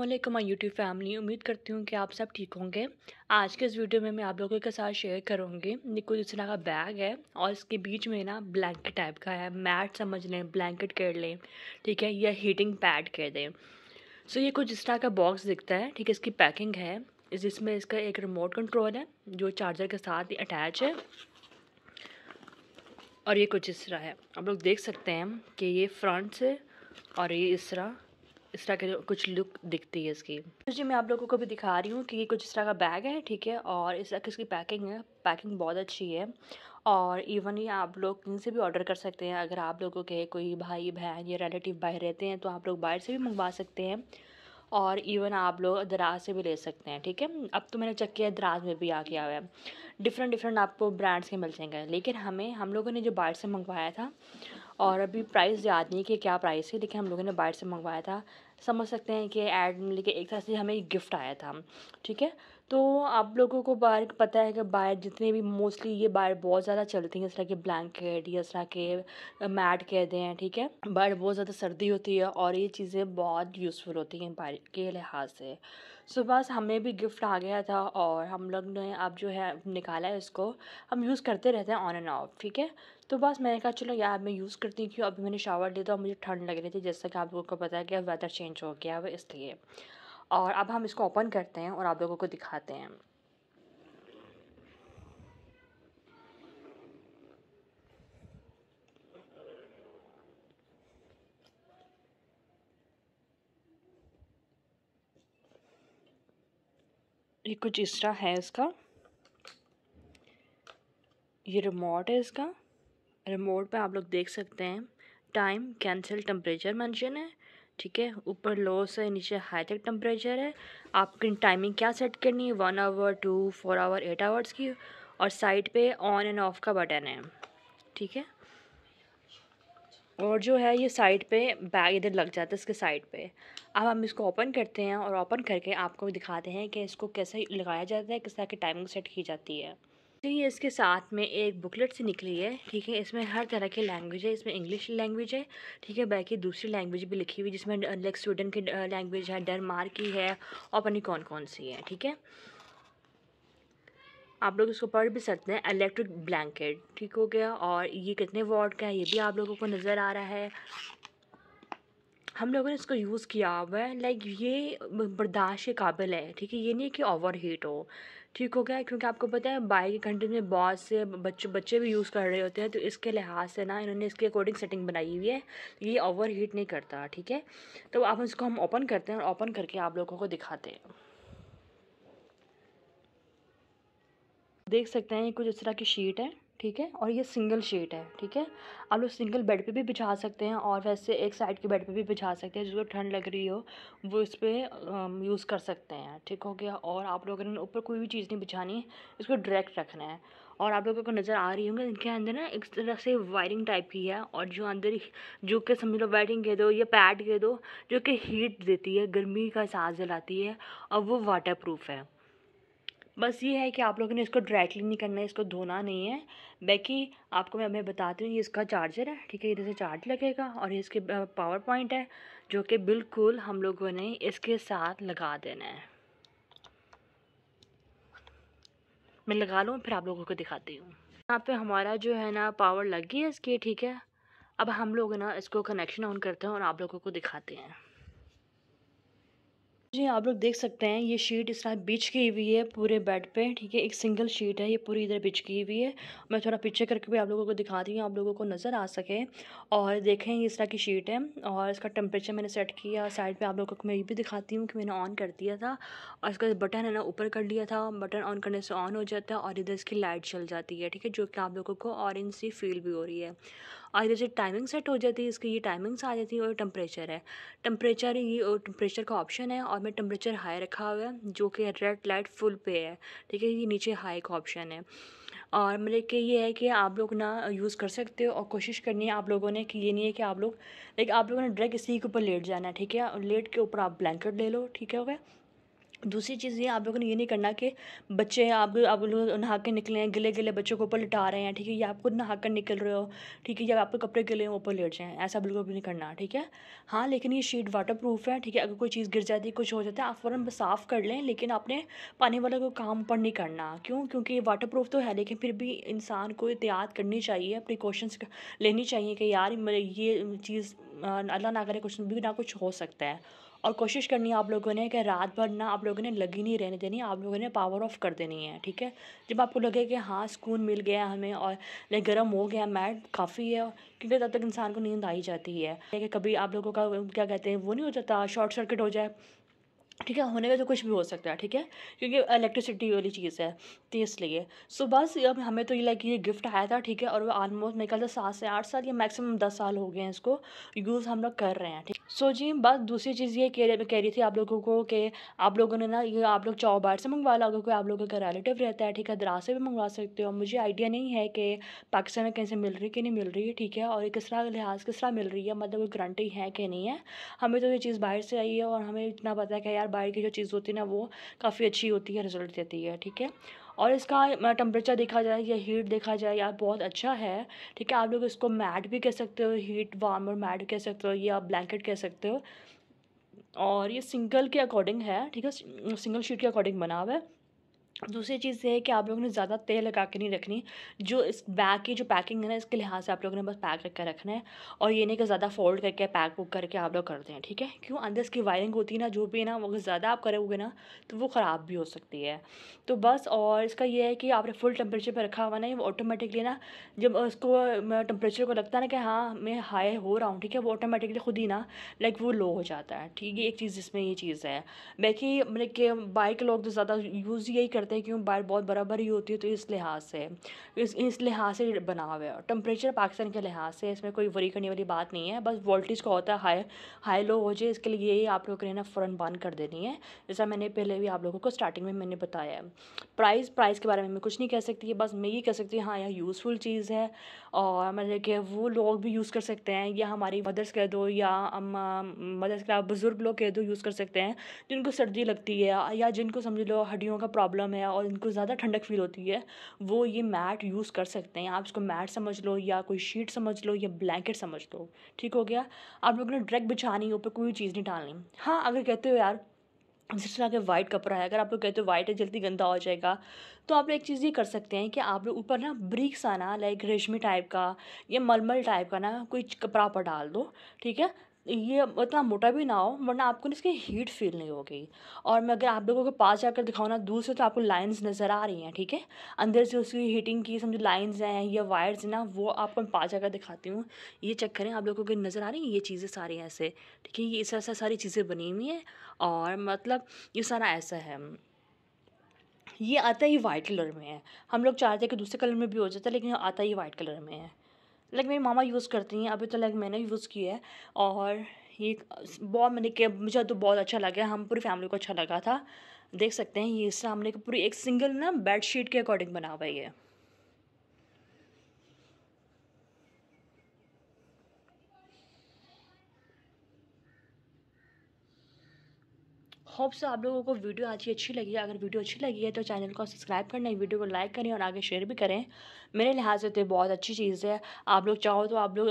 Aslam my YouTube family उम्मीद करती हूँ कि आप सब ठीक होंगे आज के इस वीडियो में मैं आप लोगों के साथ शेयर करूँगी इस जिसना का बैग है और इसके बीच में ना ब्लैंकेट टाइप का है मैट समझ लें ब्लैंकेट कह लें ठीक है या हीटिंग पैड कह दें सो ये कुछ इस तरह का बॉक्स दिखता है ठीक है इसकी पैकिंग है जिसमें इसका एक रिमोट कंट्रोल है जो चार्जर के साथ ही अटैच है और ये कुछ इस तरह है आप लोग देख सकते हैं कि ये फ्रंट से और ये इस तरह इस तरह के कुछ लुक दिखती है इसकी तो जी मैं आप लोगों को भी दिखा रही हूँ कि ये कुछ इस तरह का बैग है ठीक है और इस तरह की इसकी पैकिंग है पैकिंग बहुत अच्छी है और इवन ये आप लोग कहीं से भी ऑर्डर कर सकते हैं अगर आप लोगों के कोई भाई बहन या रिलेटिव बाहर रहते हैं तो आप लोग बाहर से भी मंगवा सकते हैं और इवन आप लोग दराज से भी ले सकते हैं ठीक है अब तो मैंने चेक किया दराज में भी आ गया है डिफरेंट डिफरेंट आपको ब्रांड्स के मिल जाएंगे लेकिन हमें हम लोगों ने जो बाहर से मंगवाया था और अभी प्राइस याद नहीं कि क्या प्राइस है लेकिन हम लोगों ने बाहर से मंगवाया था समझ सकते हैं कि ऐड लेकिन एक तरह से हमें एक गिफ्ट आया था ठीक है तो आप लोगों को बाहर पता है कि बाहर जितने भी मोस्टली ये बाहर बहुत ज़्यादा चलती हैं इस तरह के ब्लैंकेट या इस तरह के मैट दें हैं ठीक है बाहर बहुत ज़्यादा सर्दी होती है और ये चीज़ें बहुत यूज़फुल होती हैं बाहर के लिहाज से सो बस हमें भी गिफ़्ट आ गया था और हम लोग ने अब जो है निकाला है इसको हम यूज़ करते रहते हैं ऑन एंड ऑफ ठीक है तो बस मैंने कहा चलो यार मैं यूज़ करती हूँ क्यों अभी मैंने शावर लिया था और मुझे ठंड लग रही थी जैसा कि आप लोगों को पता है कि वेदर चेंज हो गया है इसलिए और अब हम इसको ओपन करते हैं और आप लोगों को दिखाते हैं ये कुछ इस तरह है इसका ये रिमोट है इसका रिमोट पे आप लोग देख सकते हैं टाइम कैंसिल टम्परेचर मेंशन है ठीक है ऊपर लो से नीचे हाई तक टम्परेचर है आपकी टाइमिंग क्या सेट करनी है one hour two four hour eight hours की और साइड पे ऑन एंड ऑफ का बटन है ठीक है और जो है ये साइड पे बैग इधर लग जाता है इसके साइड पे अब हम इसको ओपन करते हैं और ओपन करके आपको दिखाते हैं कि इसको कैसे लगाया जाता है किस तरह की टाइमिंग सेट की जाती है तो ये इसके साथ में एक बुकलेट से निकली है ठीक है इसमें हर तरह की लैंग्वेज है इसमें इंग्लिश लैंग्वेज है ठीक है बाकी दूसरी लैंग्वेज भी लिखी हुई जिसमें लाइक स्वीडन की लैंग्वेज है डर की है और अपनी कौन कौन सी है ठीक है आप लोग इसको पढ़ भी सकते हैं इलेक्ट्रिक ब्लैंकेट ठीक हो गया और ये कितने वाट का है ये भी आप लोगों को नज़र आ रहा है हम लोगों ने इसको यूज़ किया हुआ है लाइक ये बर्दाश्त के काबिल है ठीक है ये नहीं कि ओवर हीट हो ठीक हो गया क्योंकि आपको पता है बाइक के कंट्री में बहुत से बच्चे बच्चे भी यूज़ कर रहे होते हैं तो इसके लिहाज से ना इन्होंने इसके अकॉर्डिंग सेटिंग बनाई हुई है तो ये ओवर हीट नहीं करता ठीक है तो अब इसको हम ओपन करते हैं और ओपन करके आप लोगों को दिखाते हैं देख सकते हैं ये कुछ इस तरह की शीट है ठीक है और ये सिंगल शीट है ठीक है आप लोग सिंगल बेड पे भी बिछा सकते हैं और वैसे एक साइड के बेड पे भी बिछा सकते हैं जिसको ठंड लग रही हो वो इस पर यूज़ कर सकते हैं ठीक हो गया और आप लोग अगर ऊपर कोई भी चीज़ नहीं बिछानी है इसको डायरेक्ट रखना है और आप लोगों को नज़र आ रही होंगी इनके अंदर ना एक तरह से वायरिंग टाइप की है और जो अंदर जो कि समझ लो वायरिंग कह दो या पैड कह दो जो कि हीट देती है गर्मी का एहसास दिलाती है और वो वाटर प्रूफ है बस ये है कि आप लोगों ने इसको ड्राई क्लीन नहीं करना है इसको धोना नहीं है बाकी आपको मैं हमें बताती हूँ ये इसका चार्जर है ठीक है इधर से चार्ज लगेगा और ये इसके पावर पॉइंट है जो कि बिल्कुल हम लोगों ने इसके साथ लगा देना है मैं लगा लूँ फिर आप लोगों को दिखाती हूँ यहाँ पे हमारा जो है ना पावर लग गई है इसकी ठीक है अब हम लोग ना इसको कनेक्शन ऑन करते हैं और आप लोगों को दिखाते हैं जी हाँ, आप लोग देख सकते हैं ये शीट इस तरह बिछ की हुई है पूरे बेड पे ठीक है एक सिंगल शीट है ये पूरी इधर बिछ की हुई है मैं थोड़ा पीछे करके भी आप लोगों को दिखाती हूँ आप लोगों को नज़र आ सके और देखें इस तरह की शीट है और इसका टेम्परेचर मैंने सेट किया साइड पे आप लोगों को मैं ये भी दिखाती हूँ कि मैंने ऑन कर दिया था और इसका बटन है ना ऊपर कर लिया था बटन ऑन करने से ऑन हो जाता है और इधर इसकी लाइट चल जाती है ठीक है जो कि आप लोगों को ऑरेंज सी फील भी हो रही है और इधर से टाइमिंग सेट हो जाती है इसकी ये टाइमिंग्स आ जाती है और टेम्परेचर है टेम्परेचर ये टेम्परेचर का ऑप्शन है और मैं टेम्परेचर हाई रखा हुआ है जो कि रेड लाइट फुल पे है ठीक है ये नीचे हाई का ऑप्शन है और मतलब कि ये है कि आप लोग ना यूज़ कर सकते हो और कोशिश करनी है आप लोगों ने कि ये नहीं है कि आप लोग लाइक आप लोगों ने डायरेक्ट इसी के ऊपर लेट जाना है ठीक है लेट के ऊपर आप ब्लैंकेट ले लो ठीक है हो गया दूसरी चीज़ ये आप लोगों ने ये नहीं करना कि बच्चे आप आप लोग नहा के निकले हैं गिले गिले बच्चों को ऊपर लिटा रहे हैं ठीक है या आप खुद नहा कर निकल रहे हो ठीक है या आपके कपड़े गिले हैं ऊपर लेट जाएँ ऐसा बिल्कुल भी नहीं करना ठीक है हाँ लेकिन ये शीट वाटर प्रूफ है ठीक है अगर कोई चीज़ गिर जाती है कुछ हो जाता है आप फ़ौरन साफ़ कर लें लेकिन आपने पानी वाला कोई काम पर नहीं करना क्यों क्योंकि वाटर प्रूफ तो है लेकिन फिर भी इंसान को एहतियात करनी चाहिए प्रिकॉशंस लेनी चाहिए कि यार ये चीज़ अल्लाह ना करे कुछ भी ना कुछ हो सकता है और कोशिश करनी है आप लोगों ने कि रात भर ना आप लोगों ने लगी नहीं रहने देनी आप लोगों ने पावर ऑफ कर देनी है ठीक है जब आपको लगे कि हाँ सुकून मिल गया हमें और नहीं गर्म हो गया मैट काफ़ी है क्योंकि तब तक इंसान को नींद आ ही जाती है कि कभी आप लोगों का क्या कहते हैं वो नहीं हो जाता शॉर्ट सर्किट हो जाए ठीक है होने में तो कुछ भी हो सकता है ठीक है क्योंकि इलेक्ट्रिसिटी वाली चीज़ है तो इसलिए सो बस अब हमें तो ये लाइक ये गिफ्ट आया था ठीक है और वो आलमोस्ट मेरे ख्याल से सात से आठ साल या मैक्सिमम दस साल हो गए हैं इसको यूज़ हम लोग कर रहे हैं ठीक सो so, जी बस दूसरी चीज़ ये कह रही कह रही थी आप लोगों को कि आप लोगों ने ना ये आप लोग चौबार से मंगवा लो अगर कोई आप लोगों का रिलेटिव रहता है ठीक है दरा से भी मंगवा सकते हो मुझे आइडिया नहीं है कि पाकिस्तान में कहीं से मिल रही है कि नहीं मिल रही है ठीक है और किस तरह लिहाज किस तरह मिल रही है मतलब कोई गारंटी है कि नहीं है हमें तो ये चीज़ बाहर से आई है और हमें इतना पता है कि यार बाहर की जो चीज़ होती है ना वो काफ़ी अच्छी होती है रिजल्ट देती है ठीक है और इसका टम्परेचर देखा जाए या हीट देखा जाए यार बहुत अच्छा है ठीक है आप लोग इसको मैट भी कह सकते हो हीट वार्म और मैट कह सकते हो या ब्लैंकेट कह सकते हो और ये सिंगल के अकॉर्डिंग है ठीक है सिंगल शीट के अकॉर्डिंग बना हुआ है दूसरी चीज़ ये है कि आप लोगों ने ज़्यादा तेल लगा के नहीं रखनी जो इस बैग की जो पैकिंग है ना इसके लिहाज से आप लोगों ने बस पैक रख कर रखना है और ये नहीं कि ज़्यादा फोल्ड करके पैक बुक करके आप लोग कर दें ठीक है क्यों अंदर इसकी वायरिंग होती है ना जो भी है ना वो ज़्यादा आप करोगे ना तो वो ख़राब भी हो सकती है तो बस और इसका ये है कि आपने फुल टेम्परेचर पर रखा हुआ ना वो ऑटोमेटिकली ना जब उसको टेम्परेचर को लगता है ना कि हाँ मैं हाई हो रहा हूँ ठीक है वो ऑटोमेटिकली खुद ही ना लाइक वो लो हो जाता है ठीक है एक चीज़ जिसमें ये चीज़ है बाकी मतलब कि बाइक लोग तो ज़्यादा यूज़ यही करते कहते हैं क्यों बार बहुत बराबर ही होती है तो इस लिहाज से इस इस लिहाज से बना हुआ है टेम्परेचर पाकिस्तान के लिहाज से इसमें कोई वरी करने वाली बात नहीं है बस वोल्टेज का होता है हाई हाई लो हो जाए इसके लिए यही आप लोगों के ना फ़ौरन बंद कर देनी है जैसा मैंने पहले भी आप लोगों को स्टार्टिंग में मैंने बताया है प्राइस प्राइस के बारे में मैं कुछ नहीं कह सकती है बस मैं ये कह सकती हूँ हाँ यह यूज़फुल चीज़ है और मतलब कि वो लोग भी यूज़ कर सकते हैं या हमारी मदर्स कह दो या मदर्स के बुज़ुर्ग लोग कह दो यूज़ कर सकते हैं जिनको सर्दी लगती है या जिनको समझ लो हड्डियों का प्रॉब्लम है हैं और इनको ज़्यादा ठंडक फील होती है वो ये मैट यूज़ कर सकते हैं आप इसको मैट समझ लो या कोई शीट समझ लो या ब्लैंकेट समझ लो ठीक हो गया आप लोगों ने ड्रैक बिछानी ऊपर कोई चीज़ नहीं डालनी हाँ अगर कहते हो यार जिस तरह के वाइट कपड़ा है अगर आप लोग कहते हो वाइट है जल्दी गंदा हो जाएगा तो आप लोग एक चीज़ ये कर सकते हैं कि आप लोग ऊपर ना ब्रिक सा ना लाइक रेशमी टाइप का या मलमल टाइप का ना कोई कपड़ा पर डाल दो ठीक है ये इतना मोटा भी ना हो वरना आपको इसकी हीट फील नहीं होगी और मैं अगर आप लोगों के पास जाकर दिखाऊँ ना दूर से तो आपको लाइंस नज़र आ रही हैं ठीक है अंदर से उसकी हीटिंग की समझो लाइंस हैं या वायर्स हैं ना वो आपको मैं पास जाकर दिखाती हूँ ये चेक करें आप लोगों को नज़र आ रही हैं ये चीज़ें सारी ऐसे ठीक है ये इस ऐसा सारी चीज़ें बनी हुई हैं और मतलब ये सारा ऐसा है ये आता ही वाइट कलर में है हम लोग चाहते हैं कि दूसरे कलर में भी हो जाता है लेकिन आता ही वाइट कलर में है लाइक मेरी मामा यूज़ करती हैं अभी तो लाइक मैंने यूज़ किया है और ये बहुत मैंने के मुझे तो बहुत अच्छा लगा हम पूरी फैमिली को अच्छा लगा था देख सकते हैं ये इससे हमने पूरी एक सिंगल ना बेड शीट के अकॉर्डिंग बना हुआ है होप आप लोगों को वीडियो आज की अच्छी लगी है अगर वीडियो अच्छी लगी है तो चैनल को सब्सक्राइब करना वीडियो को लाइक करें और आगे शेयर भी करें मेरे लिहाज से तो बहुत अच्छी चीज़ है आप लोग चाहो तो आप लोग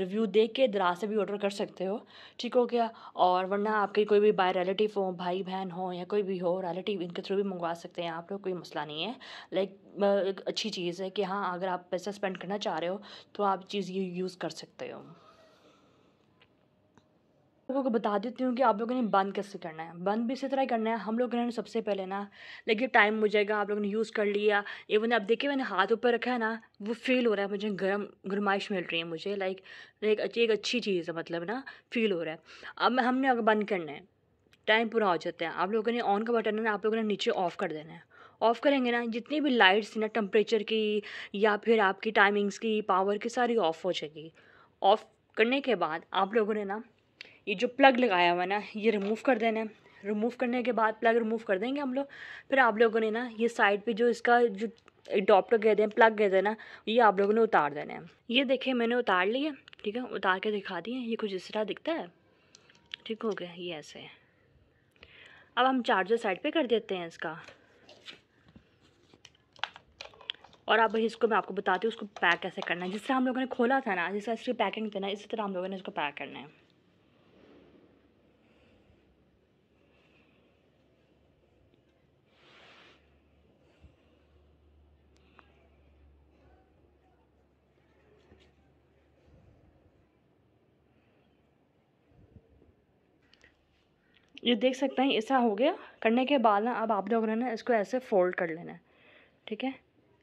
रिव्यू देख के दराज से भी ऑर्डर कर सकते हो ठीक हो गया और वरना आपके कोई भी बाय रिलेटिव हो भाई बहन हो या कोई भी हो रिलेटिव इनके थ्रू भी मंगवा सकते हैं आप लोग कोई मसला नहीं है लाइक अच्छी चीज़ है कि हाँ अगर आप पैसा स्पेंड करना चाह रहे हो तो आप चीज़ ये यूज़ कर सकते हो लोगों को बता देती हूँ कि आप लोगों ने बंद कैसे करना है बंद भी इसी तरह करना है हम लोगों ने सबसे पहले ना लेकिन टाइम हो जाएगा आप लोगों ने यूज़ कर लिया इवन अब देखिए मैंने हाथ ऊपर रखा है ना वो फील हो रहा है मुझे गर्म गरमाइश मिल रही है मुझे लाइक एक अच्छी एक अच्छी चीज़ है मतलब ना फील हो रहा है अब हमने अगर बंद करना है टाइम पूरा हो जाता है आप लोगों ने ऑन का बटन है ना आप लोगों ने नीचे ऑफ़ कर देना है ऑफ़ करेंगे ना जितनी भी लाइट्स ना टेम्परेचर की या फिर आपकी टाइमिंग्स की पावर की सारी ऑफ़ हो जाएगी ऑफ़ करने के बाद आप लोगों ने ना ये जो प्लग लगाया हुआ ना ये रिमूव कर देना है रिमूव करने के बाद प्लग रिमूव कर देंगे हम लोग फिर आप लोगों ने ना ये साइड पे जो इसका जो डॉप्टर कहते हैं प्लग कहते हैं ना ये आप लोगों ने उतार देना है ये देखिए मैंने उतार लिए ठीक है उतार के दिखा दिए ये कुछ इस तरह दिखता है ठीक हो गया ये ऐसे है अब हम चार्जर साइड पर कर देते हैं इसका और आप भाई इसको मैं आपको बताती हूँ उसको पैक कैसे करना है जिस तरह हम लोगों ने खोला था ना जिस तरह इसकी पैकिंग थी ना इसी तरह हम लोगों ने इसको पैक करना है ये देख सकते हैं ऐसा हो गया करने के बाद ना अब आप लोगों ने ना इसको ऐसे फोल्ड कर लेना है ठीक है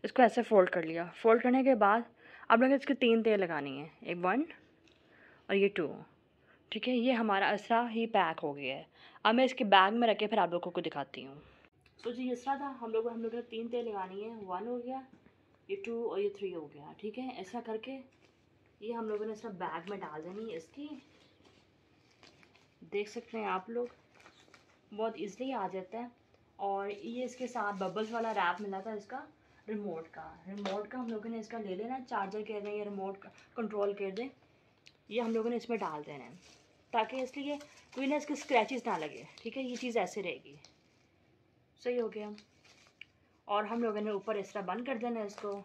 इसको ऐसे फोल्ड कर लिया फोल्ड करने के बाद आप लोगों ने इसके तीन तेल लगानी है एक वन और ये टू ठीक है ये हमारा ऐसा ही पैक हो गया है अब मैं इसके बैग में रख के फिर आप लोगों को दिखाती हूँ तो जी इसरा था हम लोग हम लोगों ने तीन तेल लगानी है वन हो गया ये टू और ये थ्री हो गया ठीक है ऐसा करके ये हम लोगों ने ऐसा बैग में डाल देनी है इसकी देख सकते हैं आप लोग बहुत इजीली आ जाता है और ये इसके साथ बबल्स वाला रैप मिला था इसका रिमोट का रिमोट का हम लोगों ने इसका ले लेना चार्जर कह दें या रिमोट का कंट्रोल कर दें ये हम लोगों ने इसमें डाल देना है ताकि इसलिए कोई ना इसके स्क्रैचेस ना लगे ठीक है ये चीज़ ऐसे रहेगी सही हो गया और हम लोगों ने ऊपर इस तरह बंद कर देना इसको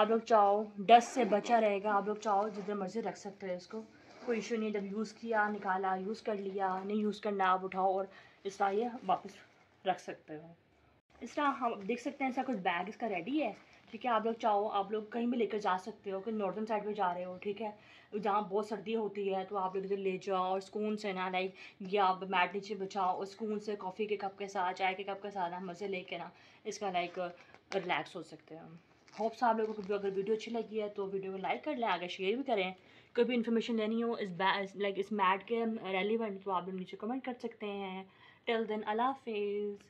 आप लोग चाहो डस्ट से बचा रहेगा आप लोग चाहो जिधर मर्ज़ी रख सकते हो इसको कोई इशू नहीं जब यूज़ किया निकाला यूज़ कर लिया नहीं यूज़ करना आप उठाओ और इस तरह ये वापस रख सकते हो इस तरह हम देख सकते हैं ऐसा कुछ बैग इसका रेडी है ठीक है आप लोग चाहो आप लोग कहीं भी लेकर जा सकते हो कि नॉर्थन साइड में जा रहे हो ठीक है जहाँ बहुत सर्दी होती है तो आप लोग इधर ले जाओ और स्कून से ना लाइक ये आप मैट नीचे बिछाओ और स्कून से कॉफ़ी के कप के साथ चाय के कप के साथ ना मज़े लेके ना इसका लाइक रिलैक्स हो सकते हैं होप्स आप लोगों को अगर वीडियो अच्छी लगी है तो वीडियो को लाइक कर लें आगे शेयर भी करें कोई भी इन्फॉर्मेशन लेनी हो इस लाइक इस मैट के रेलिवेंट तो आप नीचे कमेंट कर सकते हैं टिल देन अलाफेज़